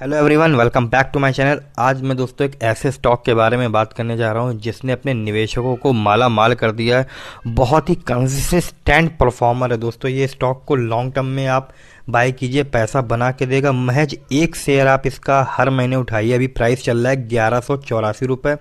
hello everyone welcome back to my channel आज मैं दोस्तों एक ऐसे स्टॉक के बारे में बात करने जा रहा हूं जिसने अपने निवेशकों को माला माल कर दिया है बहुत ही कंसिस्टेंट परफॉर्मर है दोस्तों ये स्टॉक को लॉन्ग टर्म में आप बाय कीजिए पैसा बना के देगा महज एक शेयर आप इसका हर महीने उठाइए अभी प्राइस चल रहा है ग्यारह सौ चौरासी रुपये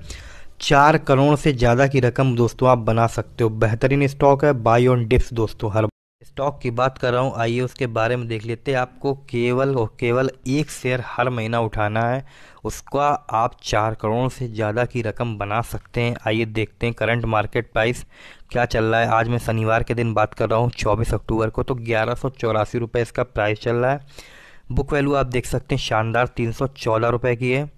चार करोड़ से ज़्यादा की रकम दोस्तों आप बना सकते हो बेहतरीन स्टॉक है बाई ऑन डिप्स दोस्तों हर स्टॉक की बात कर रहा हूँ आइए उसके बारे में देख लेते हैं आपको केवल और केवल एक शेयर हर महीना उठाना है उसका आप चार करोड़ से ज़्यादा की रकम बना सकते हैं आइए देखते हैं करंट मार्केट प्राइस क्या चल रहा है आज मैं शनिवार के दिन बात कर रहा हूँ चौबीस अक्टूबर को तो ग्यारह सौ चौरासी रुपये इसका प्राइस चल रहा है बुक वैल्यू आप देख सकते हैं शानदार तीन सौ चौदह रुपये की है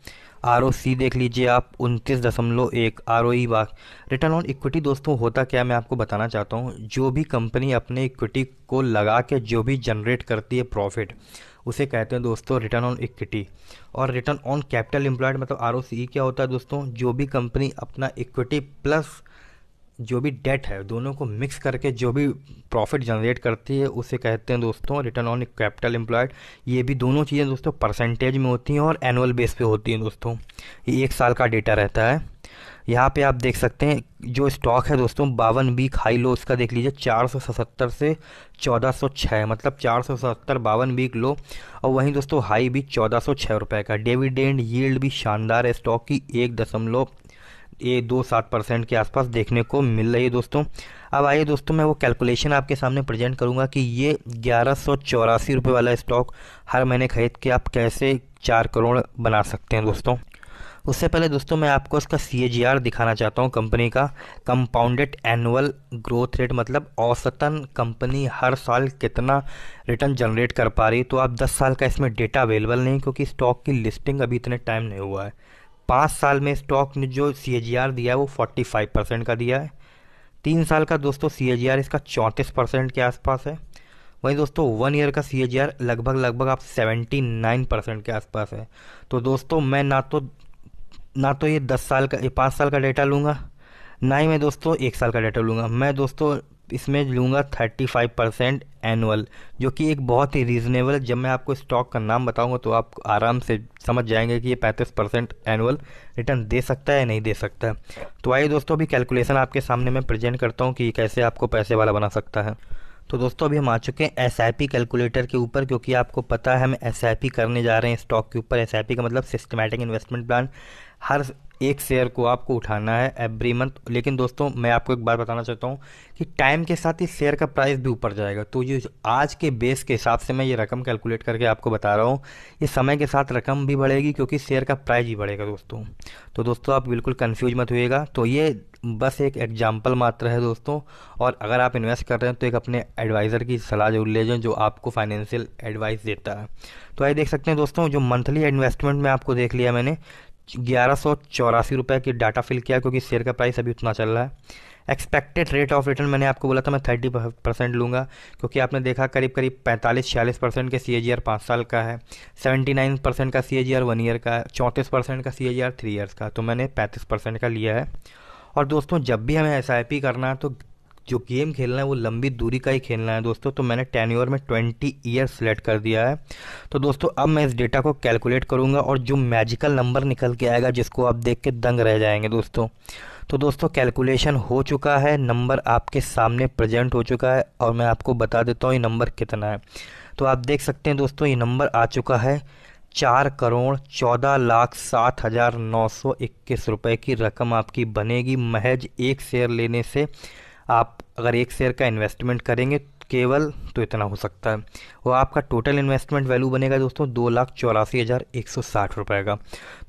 आर ओ सी देख लीजिए आप उनतीस दशमलव एक आर ओ ई बाग रिटर्न ऑन इक्विटी दोस्तों होता क्या मैं आपको बताना चाहता हूँ जो भी कंपनी अपने इक्विटी को लगा के जो भी जनरेट करती है प्रॉफिट उसे कहते हैं दोस्तों रिटर्न ऑन इक्विटी और रिटर्न ऑन कैपिटल एम्प्लॉयड मतलब आर क्या होता है दोस्तों जो भी कंपनी अपना इक्विटी प्लस जो भी डेट है दोनों को मिक्स करके जो भी प्रॉफिट जनरेट करती है उसे कहते हैं दोस्तों रिटर्न ऑन कैपिटल एम्प्लॉयड ये भी दोनों चीज़ें दोस्तों परसेंटेज में होती हैं और एनुअल बेस पे होती हैं दोस्तों ये एक साल का डेटा रहता है यहाँ पे आप देख सकते हैं जो स्टॉक है दोस्तों बावन बीक हाई लो उसका देख लीजिए चार से 1406 मतलब सतर बावन बीक लो और वहीं दोस्तों हाई भी चौदह सौ का डेविडेंड यील्ड भी शानदार है स्टॉक की एक दशमलव ये दो सात परसेंट के आसपास देखने को मिल रही है दोस्तों अब आइए दोस्तों मैं वो कैलकुलेशन आपके सामने प्रेजेंट करूँगा कि ये ग्यारह सौ चौरासी रुपये वाला स्टॉक हर महीने खरीद के आप कैसे चार करोड़ बना सकते हैं दोस्तों उससे पहले दोस्तों मैं आपको इसका सी दिखाना चाहता हूँ कंपनी का कंपाउंडेड एनुअल ग्रोथ रेट मतलब औसतन कंपनी हर साल कितना रिटर्न जनरेट कर पा रही तो आप 10 साल का इसमें डेटा अवेलेबल नहीं क्योंकि स्टॉक की लिस्टिंग अभी इतने टाइम नहीं हुआ है पाँच साल में स्टॉक ने जो सी दिया है वो 45 परसेंट का दिया है तीन साल का दोस्तों सी इसका चौंतीस परसेंट के आसपास है वहीं दोस्तों वन ईयर का सी लगभग लगभग आप 79 परसेंट के आसपास है तो दोस्तों मैं ना तो ना तो ये दस साल का ये पाँच साल का डेटा लूँगा ना ही मैं दोस्तों एक साल का डेटा लूँगा मैं दोस्तों इसमें लूँगा थर्टी फाइव परसेंट एनुअल जो कि एक बहुत ही रीज़नेबल है जब मैं आपको स्टॉक का नाम बताऊंगा तो आप आराम से समझ जाएंगे कि ये पैंतीस परसेंट एनुअल रिटर्न दे सकता है या नहीं दे सकता है तो आइए दोस्तों अभी कैलकुलेशन आपके सामने मैं प्रेजेंट करता हूँ कि कैसे आपको पैसे वाला बना सकता है तो दोस्तों अभी हम आ चुके हैं एस कैलकुलेटर के ऊपर क्योंकि आपको पता है हम एस करने जा रहे हैं स्टॉक के ऊपर एस का मतलब सिस्टमेटिक इन्वेस्टमेंट प्लान हर एक शेयर को आपको उठाना है एवरी मंथ लेकिन दोस्तों मैं आपको एक बार बताना चाहता हूँ कि टाइम के साथ ही शेयर का प्राइस भी ऊपर जाएगा तो ये आज के बेस के हिसाब से मैं ये रकम कैलकुलेट करके आपको बता रहा हूँ ये समय के साथ रकम भी बढ़ेगी क्योंकि शेयर का प्राइस भी बढ़ेगा दोस्तों तो दोस्तों आप बिल्कुल कन्फ्यूज मत होइएगा तो ये बस एक एग्जाम्पल मात्र है दोस्तों और अगर आप इन्वेस्ट कर रहे हैं तो एक अपने एडवाइज़र की सलाह जरूर ले जाए जो आपको फाइनेंशियल एडवाइस देता है तो आइए देख सकते हैं दोस्तों जो मंथली इन्वेस्टमेंट में आपको देख लिया मैंने ग्यारह सौ चौरासी रुपये की डाटा फिल किया क्योंकि शेयर का प्राइस अभी उतना चल रहा है एक्सपेक्टेड रेट ऑफ रिटर्न मैंने आपको बोला था मैं थर्टी परसेंट लूँगा क्योंकि आपने देखा करीब करीब पैंतालीस छियालीस परसेंट के सी ए जी आर पाँच साल का है सेवेंटी नाइन परसेंट का C A G R one year का है चौंतीस परसेंट का C A G R three years का तो मैंने पैंतीस परसेंट का लिया है और दोस्तों जब भी हमें एस आई पी करना है तो जो गेम खेलना है वो लंबी दूरी का ही खेलना है दोस्तों तो मैंने टेन ईयर में ट्वेंटी ईयर सेलेक्ट कर दिया है तो दोस्तों अब मैं इस डेटा को कैलकुलेट करूँगा और जो मैजिकल नंबर निकल के आएगा जिसको आप देख के दंग रह जाएंगे दोस्तों तो दोस्तों कैलकुलेशन हो चुका है नंबर आपके सामने प्रजेंट हो चुका है और मैं आपको बता देता हूँ ये नंबर कितना है तो आप देख सकते हैं दोस्तों ये नंबर आ चुका है चार करोड़ चौदह लाख सात हज़ार नौ सौ इक्कीस रुपये की रकम आपकी बनेगी महज एक शेयर लेने से आप अगर एक शेयर का इन्वेस्टमेंट करेंगे केवल तो इतना हो सकता है और आपका टोटल इन्वेस्टमेंट वैल्यू बनेगा दोस्तों दो लाख चौरासी हज़ार एक सौ साठ रुपये का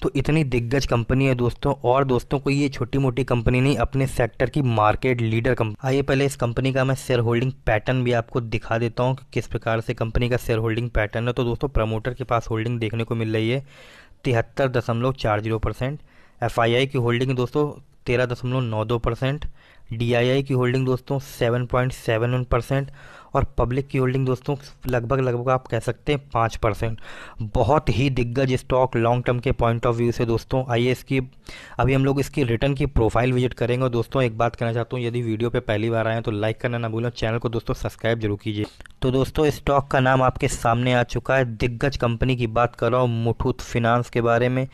तो इतनी दिग्गज कंपनी है दोस्तों और दोस्तों को ये छोटी मोटी कंपनी नहीं अपने सेक्टर की मार्केट लीडर कंपनी आइए पहले इस कंपनी का मैं शेयर होल्डिंग पैटर्न भी आपको दिखा देता हूँ कि किस प्रकार से कंपनी का शेयर होल्डिंग पैटर्न है तो दोस्तों प्रमोटर के पास होल्डिंग देखने को मिल रही है तिहत्तर दशमलव चार zero percent F I I की होल्डिंग दोस्तों तेरह दशमलव नौ दो परसेंट डी की होल्डिंग दोस्तों seven point seven one percent और पब्लिक की होल्डिंग दोस्तों लगभग लगभग आप कह सकते हैं पाँच परसेंट बहुत ही दिग्गज स्टॉक लॉन्ग टर्म के पॉइंट ऑफ व्यू से दोस्तों आइए इसकी अभी हम लोग इसकी रिटर्न की प्रोफाइल विजिट करेंगे और दोस्तों एक बात कहना चाहता हूँ यदि वीडियो पर पहली बार आएँ तो लाइक करना ना भूलें चैनल को दोस्तों सब्सक्राइब जरूर कीजिए तो दोस्तों स्टॉक का नाम आपके सामने आ चुका है दिग्गज कंपनी की बात कर रहा हूँ मुठूत फिनांस के बारे में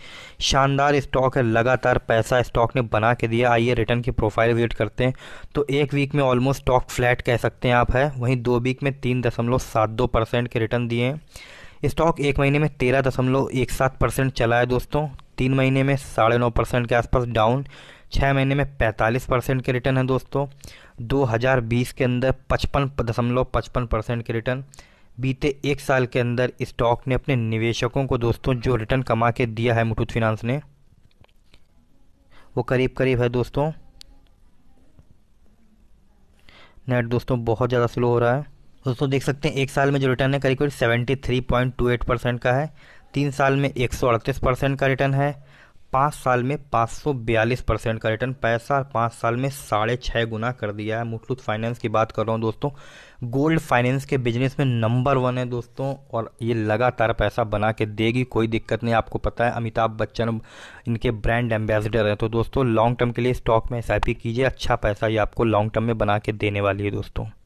शानदार स्टॉक है लगातार पैसा स्टॉक ने बना के दिया आइए रिटर्न की प्रोफाइल विजिट करते हैं तो एक वीक में ऑलमोस्ट स्टॉक फ्लैट कह सकते हैं आप है वहीं दो वीक में तीन दशमलव सात दो परसेंट के रिटर्न दिए हैं स्टॉक एक महीने में तेरह दशमलव एक सात परसेंट चला है दोस्तों तीन महीने में साढ़े नौ परसेंट के आसपास डाउन छः महीने में पैंतालीस परसेंट के रिटर्न है दोस्तों दो हजार बीस के अंदर पचपन दशमलव पचपन परसेंट के रिटर्न बीते एक साल के अंदर स्टॉक ने अपने निवेशकों को दोस्तों जो रिटर्न कमा के दिया है मुठूत फिनांस ने वो करीब करीब है दोस्तों नेट दोस्तों बहुत ज़्यादा स्लो हो रहा है दोस्तों देख सकते हैं एक साल में जो रिटर्न है करीब करीब seventy three point two eight percent का है तीन साल में एक सौ अड़तीस परसेंट का रिटर्न है पाँच साल में पाँच परसेंट का रिटर्न पैसा पाँच साल में साढ़े छः गुना कर दिया है मुथलूत फाइनेंस की बात कर रहा हूँ दोस्तों गोल्ड फाइनेंस के बिजनेस में नंबर वन है दोस्तों और ये लगातार पैसा बना के देगी कोई दिक्कत नहीं आपको पता है अमिताभ बच्चन इनके ब्रांड एम्बेसडर हैं तो दोस्तों लॉन्ग टर्म के लिए स्टॉक में एस कीजिए अच्छा पैसा ये आपको लॉन्ग टर्म में बना के देने वाली है दोस्तों